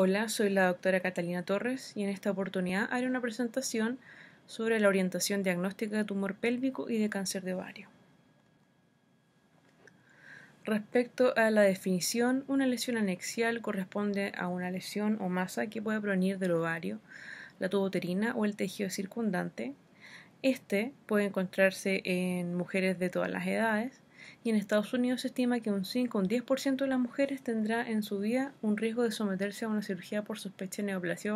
Hola, soy la doctora Catalina Torres y en esta oportunidad haré una presentación sobre la orientación diagnóstica de tumor pélvico y de cáncer de ovario. Respecto a la definición, una lesión anexial corresponde a una lesión o masa que puede provenir del ovario, la tuboterina o el tejido circundante. Este puede encontrarse en mujeres de todas las edades y en Estados Unidos se estima que un 5 o un 10% de las mujeres tendrá en su vida un riesgo de someterse a una cirugía por sospecha de neoplasia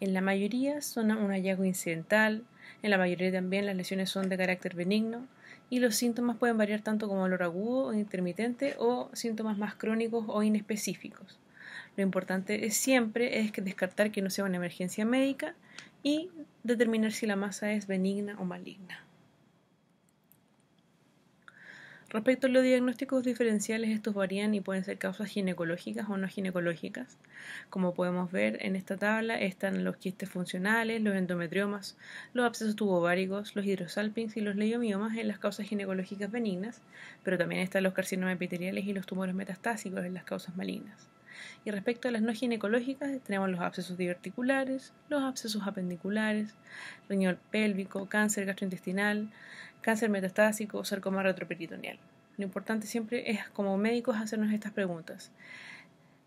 En la mayoría son un hallazgo incidental, en la mayoría también las lesiones son de carácter benigno y los síntomas pueden variar tanto como dolor agudo o intermitente o síntomas más crónicos o inespecíficos. Lo importante siempre es descartar que no sea una emergencia médica y determinar si la masa es benigna o maligna. Respecto a los diagnósticos diferenciales, estos varían y pueden ser causas ginecológicas o no ginecológicas. Como podemos ver en esta tabla, están los quistes funcionales, los endometriomas, los abscesos tubováricos, los hidrosalpings y los leiomiomas en las causas ginecológicas benignas, pero también están los carcinomas epiteliales y los tumores metastásicos en las causas malignas. Y respecto a las no ginecológicas, tenemos los abscesos diverticulares, los abscesos apendiculares, riñón pélvico, cáncer gastrointestinal, cáncer metastásico o sarcoma retroperitoneal. Lo importante siempre es como médicos hacernos estas preguntas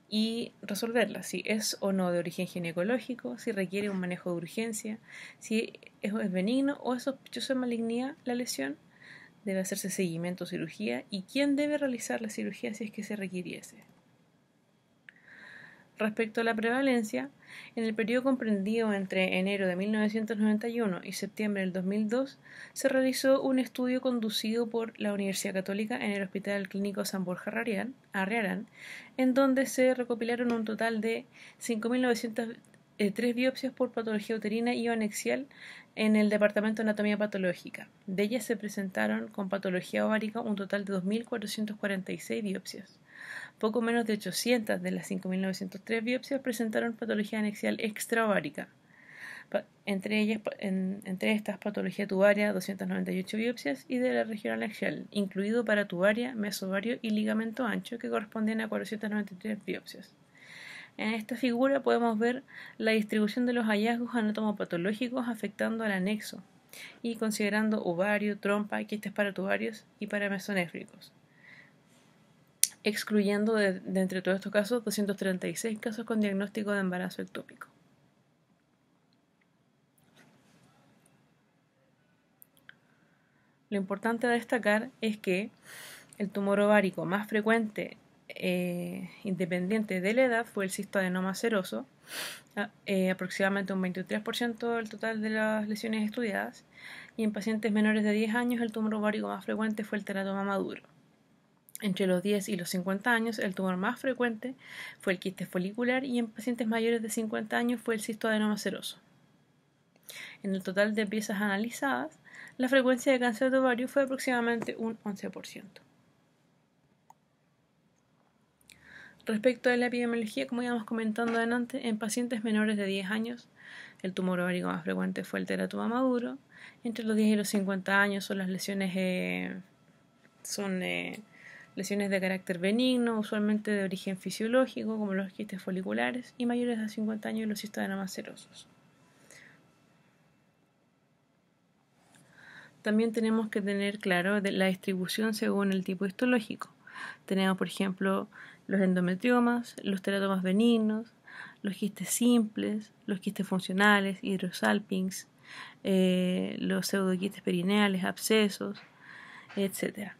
y resolverlas, si es o no de origen ginecológico, si requiere un manejo de urgencia, si es benigno o es sospechoso de malignidad la lesión, debe hacerse seguimiento o cirugía y quién debe realizar la cirugía si es que se requiriese. Respecto a la prevalencia, en el periodo comprendido entre enero de 1991 y septiembre del 2002 se realizó un estudio conducido por la Universidad Católica en el Hospital Clínico San Borja Arriarán, en donde se recopilaron un total de 5.903 eh, biopsias por patología uterina y anexial en el Departamento de Anatomía Patológica. De ellas se presentaron con patología ovárica un total de 2.446 biopsias. Poco menos de 800 de las 5.903 biopsias presentaron patología anexial extraovárica. Entre, ellas, entre estas, patología tubaria, 298 biopsias, y de la región anexial, incluido para tubaria, mesovario y ligamento ancho, que corresponden a 493 biopsias. En esta figura podemos ver la distribución de los hallazgos anatomopatológicos afectando al anexo y considerando ovario, trompa, quistes para tubarios y para mesonéfricos excluyendo de, entre todos estos casos 236 casos con diagnóstico de embarazo ectópico. Lo importante a destacar es que el tumor ovárico más frecuente eh, independiente de la edad fue el cistoadenoma seroso, eh, aproximadamente un 23% del total de las lesiones estudiadas, y en pacientes menores de 10 años el tumor ovárico más frecuente fue el teratoma maduro. Entre los 10 y los 50 años, el tumor más frecuente fue el quiste folicular y en pacientes mayores de 50 años fue el cistoadenoma seroso. En el total de piezas analizadas, la frecuencia de cáncer de ovario fue aproximadamente un 11%. Respecto a la epidemiología, como íbamos comentando adelante, en pacientes menores de 10 años, el tumor ovárico más frecuente fue el teratoma maduro. Entre los 10 y los 50 años son las lesiones, eh, son eh, lesiones de carácter benigno, usualmente de origen fisiológico, como los quistes foliculares, y mayores a 50 años los histadenomas cerosos. También tenemos que tener claro la distribución según el tipo histológico. Tenemos, por ejemplo, los endometriomas, los teratomas benignos, los quistes simples, los quistes funcionales, hidrosalpings, eh, los pseudoquistes perineales, abscesos, etcétera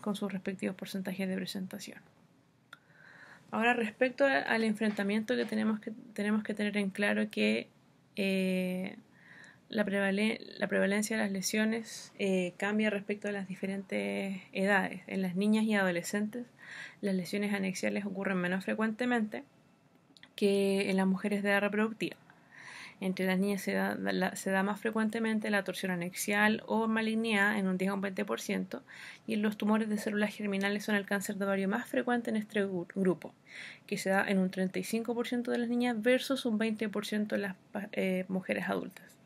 con sus respectivos porcentajes de presentación. Ahora, respecto al enfrentamiento que tenemos que, tenemos que tener en claro que eh, la, la, prevalencia de las lesiones eh, cambia respecto a las diferentes edades. En las niñas y adolescentes, las lesiones anexiales ocurren menos frecuentemente que en las mujeres de edad reproductiva. Entre las niñas se da, más frecuentemente la torsión anexial o malignidad en un 10 a un 20% y los tumores de células germinales son el cáncer de ovario más frecuente en este grupo, que se da en un 35% de las niñas versus un 20% de las eh, mujeres adultas.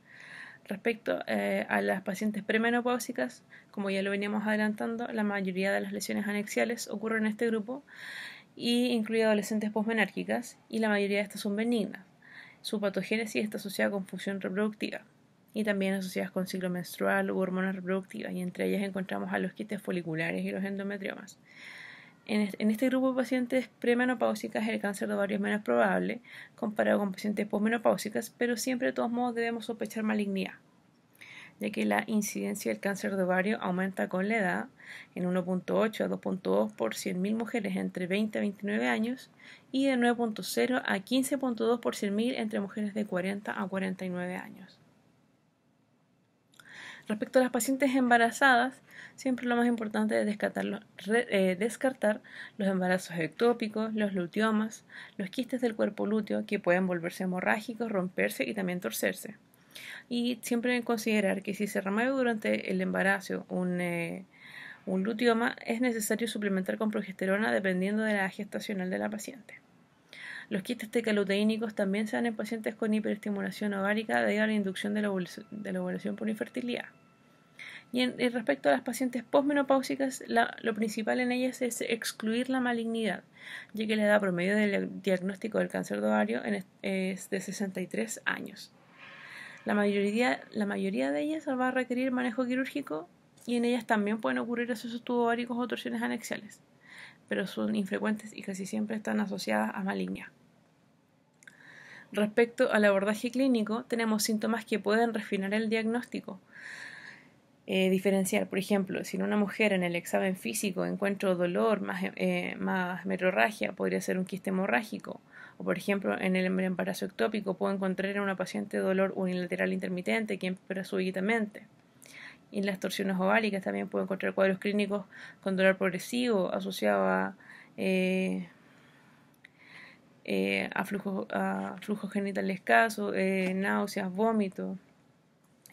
Respecto eh, a las pacientes premenopáusicas, como ya lo veníamos adelantando, la mayoría de las lesiones anexiales ocurren en este grupo y incluye adolescentes posmenárquicas y la mayoría de estas son benignas. Su patogénesis está asociada con función reproductiva y también asociadas con ciclo menstrual u hormonas reproductivas, y entre ellas encontramos a los quistes foliculares y los endometriomas. En este grupo de pacientes premenopáusicas el cáncer de ovario es menos probable comparado con pacientes posmenopáusicas, pero siempre de todos modos debemos sospechar malignidad de que la incidencia del cáncer de ovario aumenta con la edad en 1.8 a 2.2 por 100.000 mujeres entre 20 a 29 años y de 9.0 a 15.2 por 100.000 entre mujeres de 40 a 49 años. Respecto a las pacientes embarazadas, siempre lo más importante es descartar los, eh, descartar los embarazos ectópicos, los luteomas, los quistes del cuerpo lúteo que pueden volverse hemorrágicos, romperse y también torcerse. Y siempre considerar que si se remueve durante el embarazo eh, un, luteoma, es necesario suplementar con progesterona dependiendo de la edad gestacional de la paciente. Los quistes tecaluteínicos también se dan en pacientes con hiperestimulación ovárica debido a la inducción de la, ovulación por infertilidad. Y, respecto a las pacientes posmenopáusicas, lo principal en ellas es excluir la malignidad, ya que la edad promedio del diagnóstico del cáncer de ovario es de 63 años. La mayoría, de ellas va a requerir manejo quirúrgico y en ellas también pueden ocurrir accesos tubováricos o torsiones anexiales, pero son infrecuentes y casi siempre están asociadas a malignidad. Respecto al abordaje clínico, tenemos síntomas que pueden refinar el diagnóstico, eh, diferenciar. Por ejemplo, si en una mujer en el examen físico encuentro dolor más, eh, más podría ser un quiste hemorrágico. O por ejemplo, en el embarazo ectópico puedo encontrar en una paciente dolor unilateral intermitente que empeora súbitamente. Y en las torsiones ováricas también puedo encontrar cuadros clínicos con dolor progresivo asociado a, eh, eh, a, flujo, a flujos genitales escasos, náuseas, vómitos.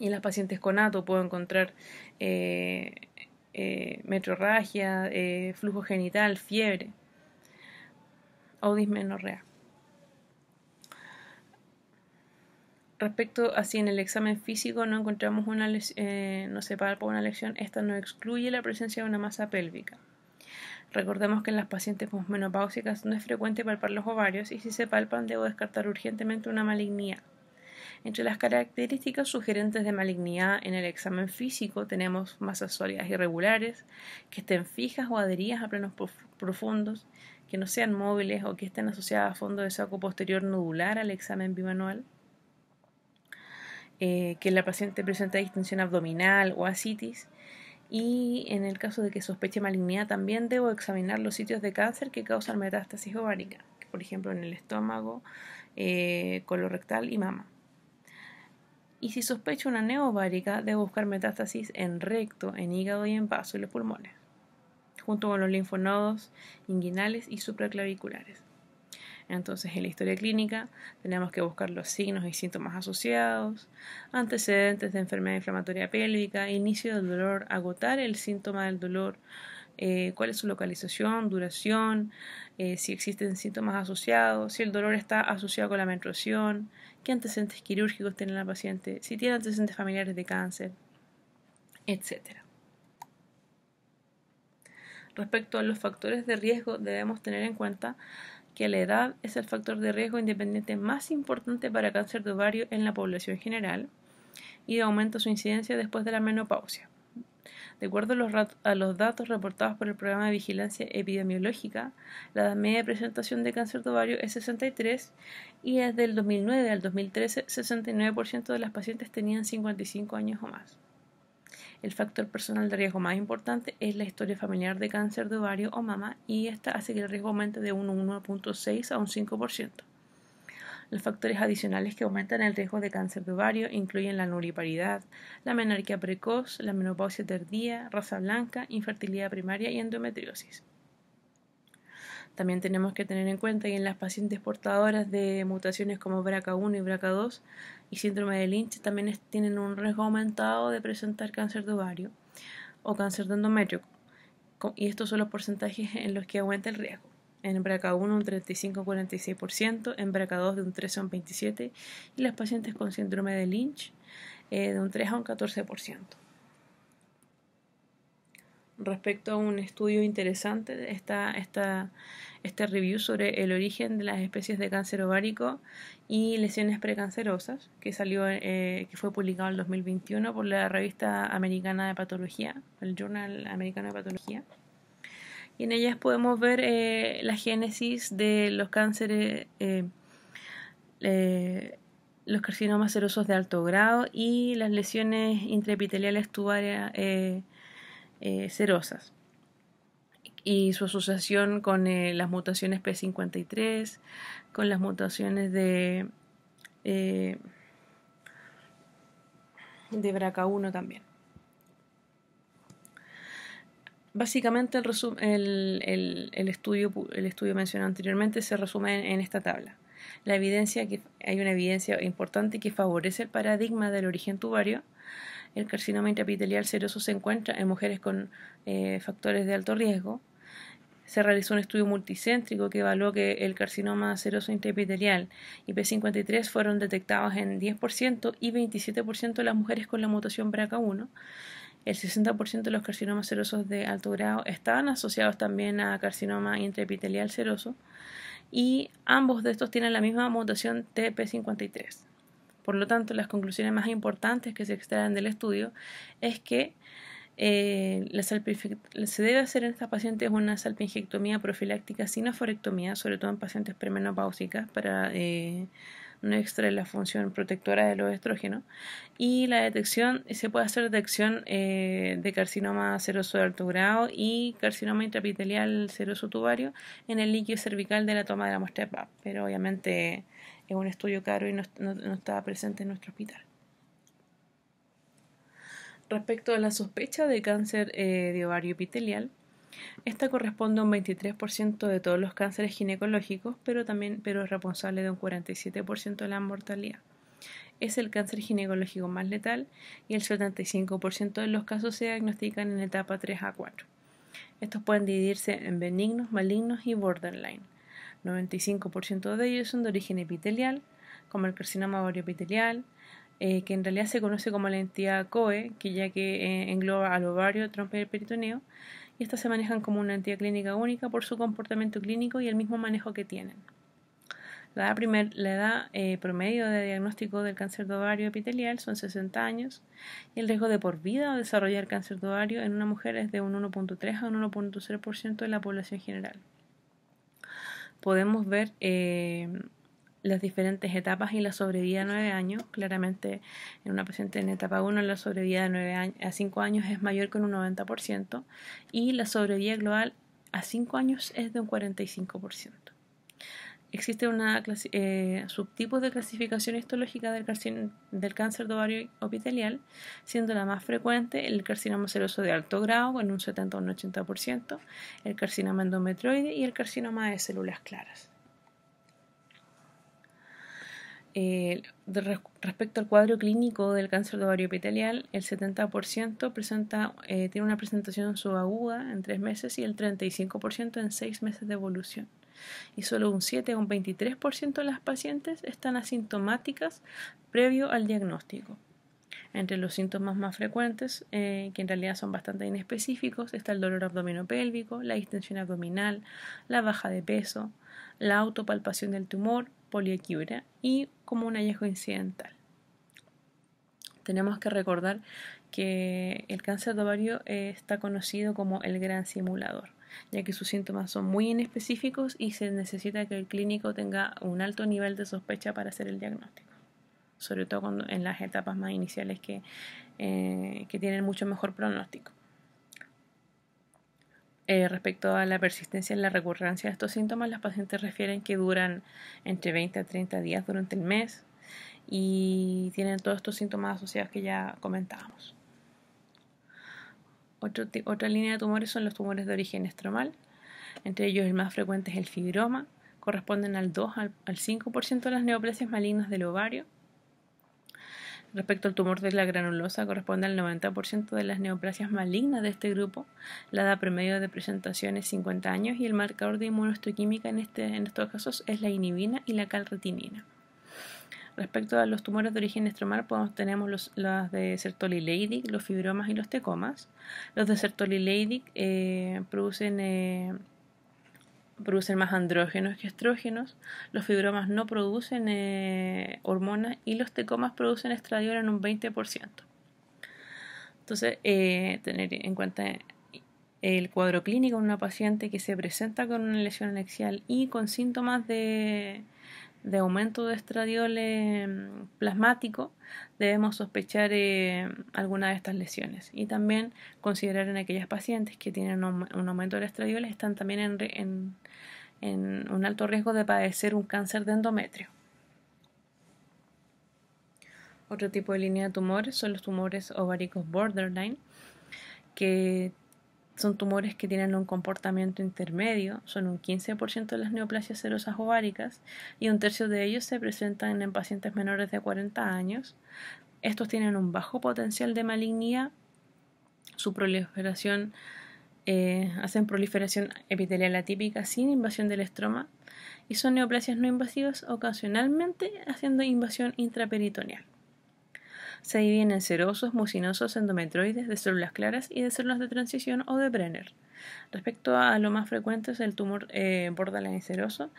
Y en las pacientes con ATO puedo encontrar eh, eh, metrorragia, eh, flujo genital, fiebre o dismenorrea. Respecto a si en el examen físico no encontramos una no se palpa una lesión, esta no excluye la presencia de una masa pélvica. Recordemos que en las pacientes posmenopáusicas no es frecuente palpar los ovarios y si se palpan debo descartar urgentemente una malignidad. Entre las características sugerentes de malignidad en el examen físico tenemos masas sólidas irregulares, que estén fijas o adheridas a planos profundos, que no sean móviles o que estén asociadas a fondo de saco posterior nodular al examen bimanual. Eh, que la paciente presente distensión abdominal o asitis. Y en el caso de que sospeche malignidad, también debo examinar los sitios de cáncer que causan metástasis ovárica, por ejemplo en el estómago, eh, colorectal y mama y si sospecho una neovárica, debo buscar metástasis en recto, en hígado y en vaso y los pulmones, junto con los linfonodos inguinales y supraclaviculares. Entonces, en la historia clínica tenemos que buscar los signos y síntomas asociados, antecedentes de enfermedad inflamatoria pélvica, inicio del dolor, agotar el síntoma del dolor, eh, cuál es su localización, duración, eh, si existen síntomas asociados, si el dolor está asociado con la menstruación, qué antecedentes quirúrgicos tiene la paciente, si tiene antecedentes familiares de cáncer, etc. Respecto a los factores de riesgo, debemos tener en cuenta que la edad es el factor de riesgo independiente más importante para cáncer de ovario en la población general y aumenta su incidencia después de la menopausia. De acuerdo a los, datos reportados por el Programa de Vigilancia Epidemiológica, la edad media de presentación de cáncer de ovario es 63 y desde el 2009 al 2013 69% de las pacientes tenían 55 años o más. El factor personal de riesgo más importante es la historia familiar de cáncer de ovario o mama y esta hace que el riesgo aumente de un 1.6 a un 5%. Los factores adicionales que aumentan el riesgo de cáncer de ovario incluyen la nuliparidad, la menarquía precoz, la menopausia tardía, raza blanca, infertilidad primaria y endometriosis. También tenemos que tener en cuenta que en las pacientes portadoras de mutaciones como BRCA1 y BRCA2 y síndrome de Lynch también tienen un riesgo aumentado de presentar cáncer de ovario o cáncer de endometrio. Y estos son los porcentajes en los que aumenta el riesgo en BRCA1 un 35-46%, en BRCA2 de un 13 a un 27% y las pacientes con síndrome de Lynch eh, de un 3 a un 14%. Respecto a un estudio interesante, está esta, este review sobre el origen de las especies de cáncer ovárico y lesiones precancerosas, que, salió, eh, que fue publicado en 2021 por la revista americana de patología, el Journal Americano de Patología y en ellas podemos ver eh, la génesis de los cánceres, eh, eh, los carcinomas serosos de alto grado y las lesiones intraepiteliales tubarias serosas y su asociación con las mutaciones P53, con las mutaciones de, de BRCA1 también básicamente el, estudio, mencionado anteriormente se resume en, esta tabla. La evidencia que, hay una evidencia importante que favorece el paradigma del origen tubario. El carcinoma intraepitelial seroso se encuentra en mujeres con eh, factores de alto riesgo. Se realizó un estudio multicéntrico que evaluó que el carcinoma seroso intraepitelial y P53 fueron detectados en 10% y 27% de las mujeres con la mutación BRCA1 el 60% de los carcinomas serosos de alto grado estaban asociados también a carcinoma intraepitelial seroso y ambos de estos tienen la misma mutación TP53. Por lo tanto, las conclusiones más importantes que se extraen del estudio es que eh, se debe hacer en estas pacientes una salpingectomía profiláctica sin aforectomía, sobre todo en pacientes premenopáusicas, para eh, no extrae la función protectora de los estrógenos. Y la detección, se puede hacer detección eh, de carcinoma seroso de alto grado y carcinoma intrapitelial seroso tubario en el líquido cervical de la toma de la muestra PAP. Pero obviamente es un estudio caro y no, no, estaba presente en nuestro hospital respecto a la sospecha de cáncer eh, de ovario epitelial, esta corresponde a un 23% de todos los cánceres ginecológicos, pero también pero es responsable de un 47% de la mortalidad. Es el cáncer ginecológico más letal y el 75% de los casos se diagnostican en etapa 3 a 4. Estos pueden dividirse en benignos, malignos y borderline. 95% de ellos son de origen epitelial, como el carcinoma epitelial eh, que en realidad se conoce como la entidad COE, que ya que eh, engloba al ovario, trompa y peritoneo, y estas se manejan como una entidad clínica única por su comportamiento clínico y el mismo manejo que tienen. La edad, eh, promedio de diagnóstico del cáncer de ovario epitelial son 60 años y el riesgo de por vida o desarrollar cáncer de ovario en una mujer es de un 1.3 a un 1.0% de la población general. Podemos ver eh, las diferentes etapas y la sobrevida a nueve años. Claramente, en una paciente en etapa 1, la sobrevida de 9 años, a 5 años es mayor con un 90% y la sobrevida global a 5 años es de un 45%. Existe un eh, subtipos de clasificación histológica del, del, cáncer de ovario epitelial, siendo la más frecuente el carcinoma celoso de alto grado, con un 70 o un 80%, el carcinoma endometroide y el carcinoma de células claras. Eh, respecto al cuadro clínico del cáncer de ovario epitelial, el 70% presenta, eh, tiene una presentación subaguda en tres meses y el 35% en seis meses de evolución. Y solo un un 23% de las pacientes están asintomáticas previo al diagnóstico. Entre los síntomas más frecuentes, eh, que en realidad son bastante inespecíficos, está el dolor pélvico la distensión abdominal, la baja de peso, la autopalpación del tumor, poliequibra y como un hallazgo incidental. Tenemos que recordar que el cáncer de ovario eh, está conocido como el gran simulador, ya que sus síntomas son muy inespecíficos y se necesita que el clínico tenga un alto nivel de sospecha para hacer el diagnóstico, sobre todo en las etapas más iniciales que, eh, que tienen mucho mejor pronóstico. Eh, respecto a la persistencia y la recurrencia de estos síntomas, las pacientes refieren que duran entre 20 a 30 días durante el mes y tienen todos estos síntomas asociados que ya comentábamos. otra línea de tumores son los tumores de origen estromal. Entre ellos el más frecuente es el fibroma, corresponden al 2 al 5% de las neoplasias malignas del ovario Respecto al tumor de la granulosa, corresponde al 90% de las neoplasias malignas de este grupo. La edad promedio de presentación es 50 años y el marcador de inmunohistoquímica en, este, en estos casos es la inhibina y la calretinina. Respecto a los tumores de origen estromal, tenemos los, de Sertoli los fibromas y los tecomas. Los de Sertoli eh, producen eh, producen más andrógenos que estrógenos, los fibromas no producen eh, hormonas y los tecomas producen estradiol en un 20%. Entonces, eh, tener en cuenta el cuadro clínico en una paciente que se presenta con una lesión anexial y con síntomas de de aumento de estradiol em, plasmático, debemos sospechar em, alguna de estas lesiones y también considerar en aquellas pacientes que tienen un, aumento de estradiol están también en, en un alto riesgo de padecer un cáncer de endometrio. Otro tipo de línea de tumores son los tumores ováricos borderline, que son tumores que tienen un comportamiento intermedio, son un 15% de las neoplasias serosas ováricas y un tercio de ellos se presentan en pacientes menores de 40 años. Estos tienen un bajo potencial de malignidad, su proliferación eh, hacen proliferación epitelial atípica sin invasión del estroma y son neoplasias no invasivas ocasionalmente haciendo invasión intraperitoneal. Se dividen en serosos, mucinosos, endometroides, de células claras y de células de transición o de Brenner. Respecto a lo más frecuente es el tumor eh, borderline seroso,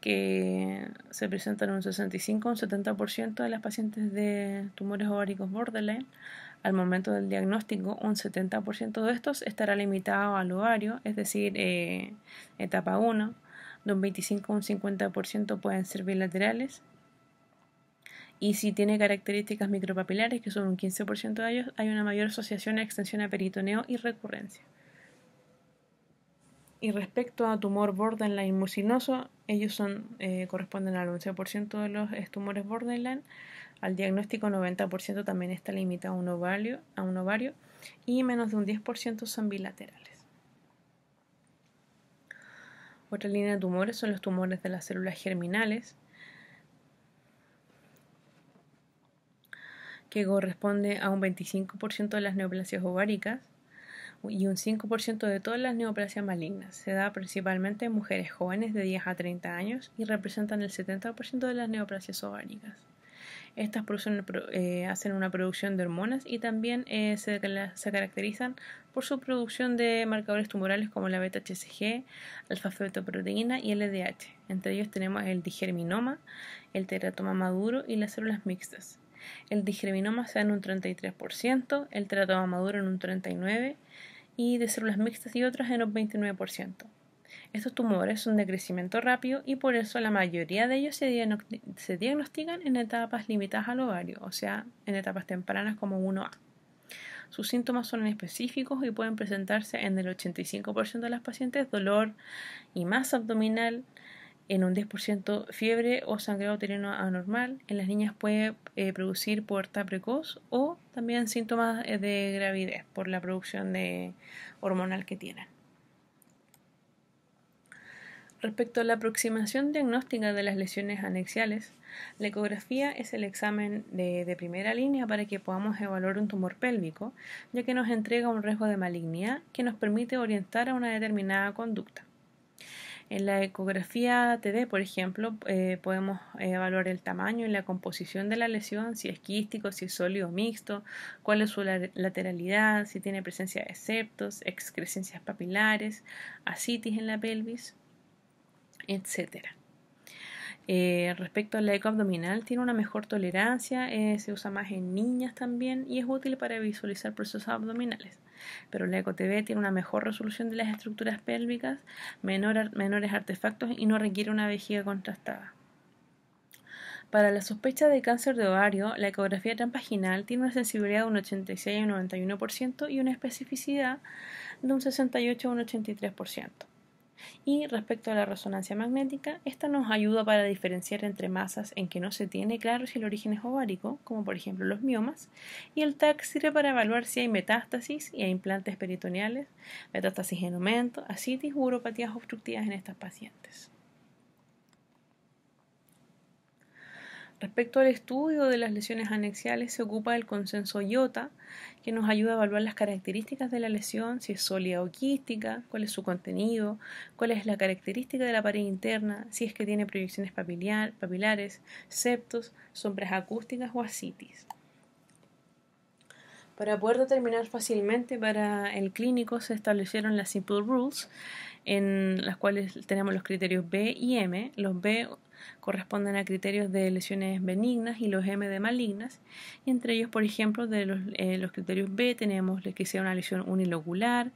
que se presenta en un 65 o un 70% de las pacientes de tumores ováricos borderline. Al momento del diagnóstico, un 70% de estos estará limitado al ovario, es decir, eh, etapa 1. De un 25 a un 50% pueden ser bilaterales y si tiene características micropapilares, que son un 15% de ellos, hay una mayor asociación a extensión a peritoneo y recurrencia. Y respecto a tumor borderline mucinoso, ellos son, eh, corresponden al 11% de los eh, tumores borderline. Al diagnóstico 90% también está limitado a un, ovario, a un ovario y menos de un 10% son bilaterales. Otra línea de tumores son los tumores de las células germinales, que corresponde a un 25% de las neoplasias ováricas y un 5% de todas las neoplasias malignas. Se da principalmente en mujeres jóvenes de 10 a 30 años y representan el 70% de las neoplasias ováricas. Estas producen, eh, hacen una producción de hormonas y también eh, se, caracterizan por su producción de marcadores tumorales como la beta-HCG, alfa-fetoproteína y el LDH. Entre ellos tenemos el digerminoma, el teratoma maduro y las células mixtas el discriminoma se da en un 33%, el teratoma maduro en un 39% y de células mixtas y otras en un 29%. Estos tumores son de crecimiento rápido y por eso la mayoría de ellos se, diagnostican en etapas limitadas al ovario, o sea, en etapas tempranas como 1A. Sus síntomas son específicos y pueden presentarse en el 85% de las pacientes dolor y masa abdominal, en un 10% fiebre o sangrado uterino anormal. En las niñas puede eh, producir puerta precoz o también síntomas eh, de gravidez por la producción de hormonal que tienen. Respecto a la aproximación diagnóstica de las lesiones anexiales, la ecografía es el examen de, primera línea para que podamos evaluar un tumor pélvico, ya que nos entrega un riesgo de malignidad que nos permite orientar a una determinada conducta. En la ecografía TD, por ejemplo, eh, podemos evaluar el tamaño y la composición de la lesión, si es quístico, si es sólido o mixto, cuál es su lateralidad, si tiene presencia de septos, excrescencias papilares, ascitis en la pelvis, etc. Eh, respecto a la eco abdominal, tiene una mejor tolerancia, eh, se usa más en niñas también y es útil para visualizar procesos abdominales pero la EcoTV tiene una mejor resolución de las estructuras pélvicas, menores artefactos y no requiere una vejiga contrastada. Para la sospecha de cáncer de ovario, la ecografía transvaginal tiene una sensibilidad de un 86 a un 91% y una especificidad de un 68 a un 83%. Y respecto a la resonancia magnética, esta nos ayuda para diferenciar entre masas en que no se tiene claro si el origen es ovárico, como por ejemplo los miomas, y el TAC sirve para evaluar si hay metástasis y hay implantes peritoneales, metástasis en aumento, asitis u uropatías obstructivas en estas pacientes. Respecto al estudio de las lesiones anexiales, se ocupa el consenso IOTA que nos ayuda a evaluar las características de la lesión, si es sólida o quística, cuál es su contenido, cuál es la característica de la pared interna, si es que tiene proyecciones papilares, septos, sombras acústicas o asitis. Para poder determinar fácilmente para el clínico se establecieron las Simple Rules en las cuales tenemos los criterios B y M. Los B corresponden a criterios de lesiones benignas y los M de malignas. Y entre ellos, por ejemplo, de los, eh, criterios B tenemos que sea una lesión unilocular,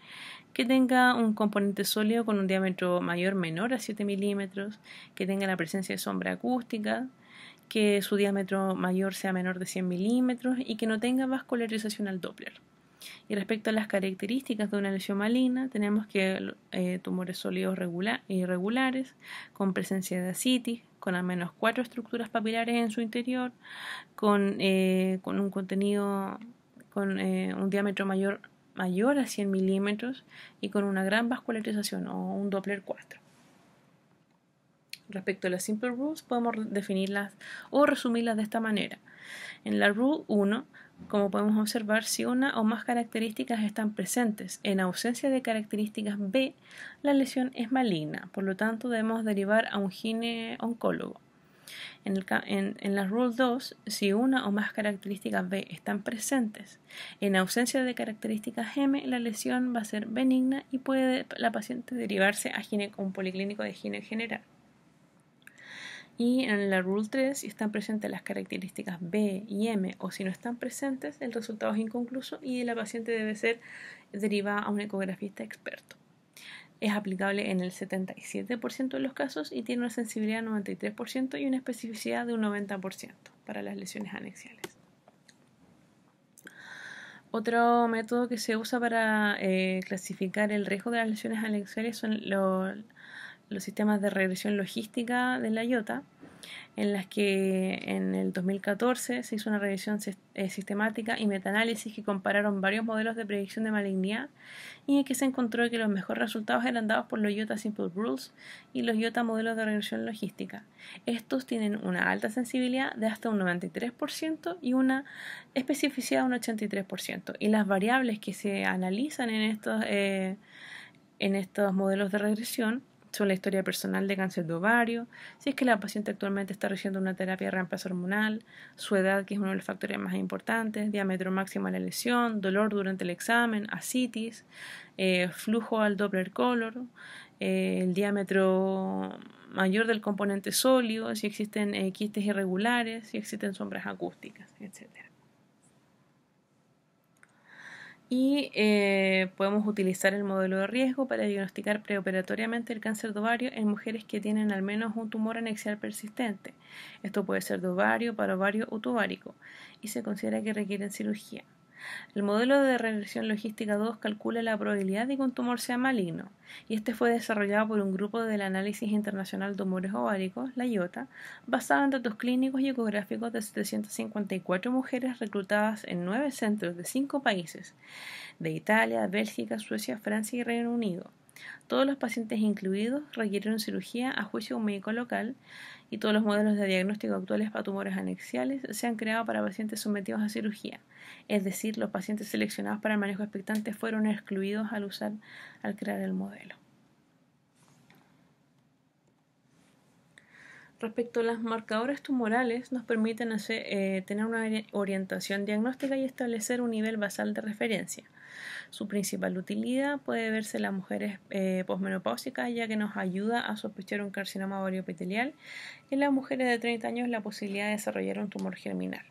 que tenga un componente sólido con un diámetro mayor menor a 7 milímetros, que tenga la presencia de sombra acústica, que su diámetro mayor sea menor de 100 milímetros y que no tenga vascularización al Doppler. Y respecto a las características de una lesión maligna, tenemos que eh, tumores sólidos irregulares, eh, con presencia de ascitis, con al menos cuatro estructuras papilares en su interior, con, eh, con un contenido con un diámetro mayor, mayor a 100 milímetros y con una gran vascularización o un Doppler 4. Respecto a las simple rules, podemos definirlas o resumirlas de esta manera. En la rule 1, como podemos observar, si una o más características están presentes en ausencia de características B, la lesión es maligna, por lo tanto debemos derivar a un gine-oncólogo. En, la Rule 2, si una o más características B están presentes en ausencia de características M, la lesión va a ser benigna y puede la paciente derivarse a un policlínico de gine general. Y en la rule 3, si están presentes las características B y M o si no están presentes, el resultado es inconcluso y la paciente debe ser derivada a un ecografista experto. Es aplicable en el 77% de los casos y tiene una sensibilidad del 93% y una especificidad de un 90% para las lesiones anexiales. Otro método que se usa para eh, clasificar el riesgo de las lesiones anexiales son los los sistemas de regresión logística de la IOTA, en las que en el 2014 se hizo una revisión eh, sistemática y metaanálisis que compararon varios modelos de predicción de malignidad y en que se encontró que los mejores resultados eran dados por los IOTA Simple Rules y los IOTA modelos de regresión logística. Estos tienen una alta sensibilidad de hasta un 93% y una especificidad de un 83%. Y las variables que se analizan en estos, eh, en estos modelos de regresión son la historia personal de cáncer de ovario, si es que la paciente actualmente está recibiendo una terapia de reemplazo hormonal, su edad, que es uno de los factores más importantes, diámetro máximo de la lesión, dolor durante el examen, asitis, eh, flujo al Doppler color, eh, el diámetro mayor del componente sólido, si existen eh, quistes irregulares, si existen sombras acústicas, etcétera y eh, podemos utilizar el modelo de riesgo para diagnosticar preoperatoriamente el cáncer de ovario en mujeres que tienen al menos un tumor anexial persistente. Esto puede ser de ovario, ovario o tubárico y se considera que requieren cirugía. El modelo de regresión logística 2 calcula la probabilidad de que un tumor sea maligno, y este fue desarrollado por un grupo del Análisis Internacional de Tumores Ováricos, la IOTA, basado en datos clínicos y ecográficos de 754 mujeres reclutadas en nueve centros de cinco países, de Italia, Bélgica, Suecia, Francia y Reino Unido todos los pacientes incluidos requirieron cirugía a juicio de un médico local y todos los modelos de diagnóstico actuales para tumores anexiales se han creado para pacientes sometidos a cirugía. Es decir, los pacientes seleccionados para el manejo expectante fueron excluidos al usar, al crear el modelo. Respecto a las marcadores tumorales, nos permiten eh, tener una orientación diagnóstica y establecer un nivel basal de referencia. Su principal utilidad puede verse en las mujeres eh, posmenopáusicas, ya que nos ayuda a sospechar un carcinoma y En las mujeres de 30 años, la posibilidad de desarrollar un tumor germinal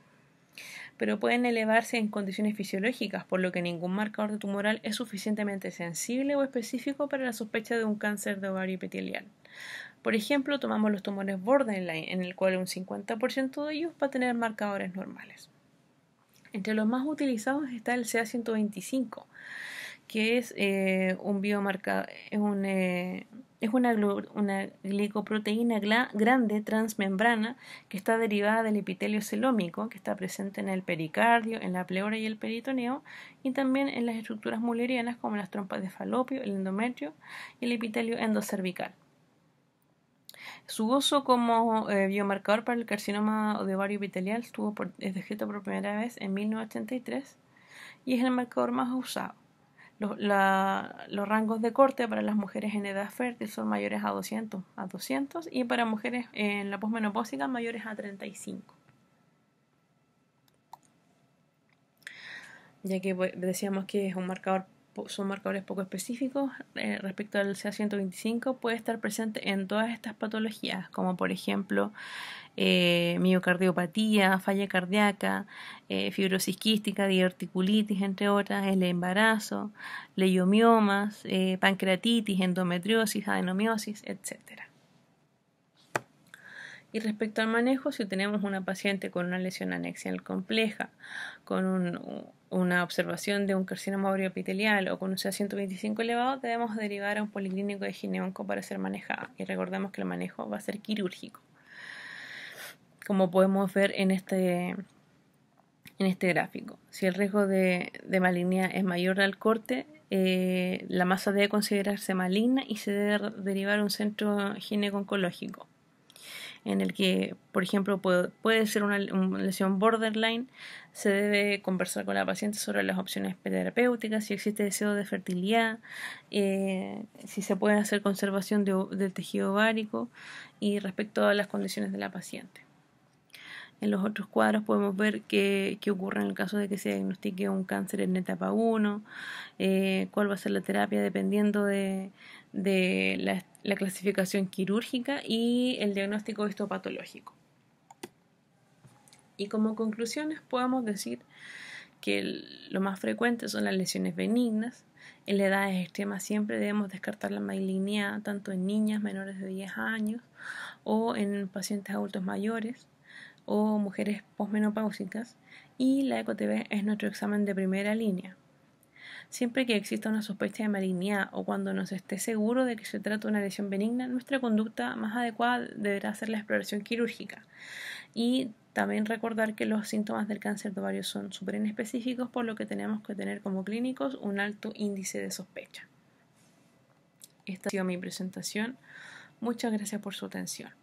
pero pueden elevarse en condiciones fisiológicas, por lo que ningún marcador de tumoral es suficientemente sensible o específico para la sospecha de un cáncer de ovario epitelial. Por ejemplo, tomamos los tumores borderline, en el cual un 50% de ellos va a tener marcadores normales. Entre los más utilizados está el CA125, que es eh, un biomarcador, eh, es, una, glicoproteína grande transmembrana que está derivada del epitelio celómico, que está presente en el pericardio, en la pleura y el peritoneo, y también en las estructuras mullerianas como las trompas de falopio, el endometrio y el epitelio endocervical. Su uso como eh, biomarcador para el carcinoma de ovario epitelial estuvo es descrito por primera vez en 1983 y es el marcador más usado. Los, rangos de corte para las mujeres en edad fértil son mayores a 200, a 200 y para mujeres en la posmenopósica mayores a 35. Ya que pues, decíamos que es un marcador son marcadores poco específicos eh, respecto al CA125, puede estar presente en todas estas patologías, como por ejemplo eh, miocardiopatía, falla cardíaca, eh, fibrosis quística, diverticulitis, entre otras, el embarazo, leiomiomas, eh, pancreatitis, endometriosis, adenomiosis, etc. Y respecto al manejo, si tenemos una paciente con una lesión anexial compleja, con un, una observación de un carcinoma epitelial o con un CA125 elevado, debemos derivar a un policlínico de gineonco para ser manejada. Y recordemos que el manejo va a ser quirúrgico, como podemos ver en este, en este gráfico. Si el riesgo de, de malignidad es mayor al corte, eh, la masa debe considerarse maligna y se debe derivar a un centro gineconcológico en el que, por ejemplo, puede, ser una, lesión borderline, se debe conversar con la paciente sobre las opciones terapéuticas, si existe deseo de fertilidad, eh, si se puede hacer conservación del tejido ovárico y respecto a las condiciones de la paciente. En los otros cuadros podemos ver qué, ocurre en el caso de que se diagnostique un cáncer en etapa 1, eh, cuál va a ser la terapia dependiendo de, la, clasificación quirúrgica y el diagnóstico histopatológico. Y como conclusiones podemos decir que lo más frecuente son las lesiones benignas. En edades extremas siempre debemos descartar la malignidad, tanto en niñas menores de 10 años o en pacientes adultos mayores o mujeres posmenopáusicas y la EcoTB es nuestro examen de primera línea. Siempre que exista una sospecha de malignidad o cuando nos esté seguro de que se trata de una lesión benigna, nuestra conducta más adecuada deberá ser la exploración quirúrgica. Y también recordar que los síntomas del cáncer de ovario son súper inespecíficos, por lo que tenemos que tener como clínicos un alto índice de sospecha. Esta ha sido mi presentación. Muchas gracias por su atención.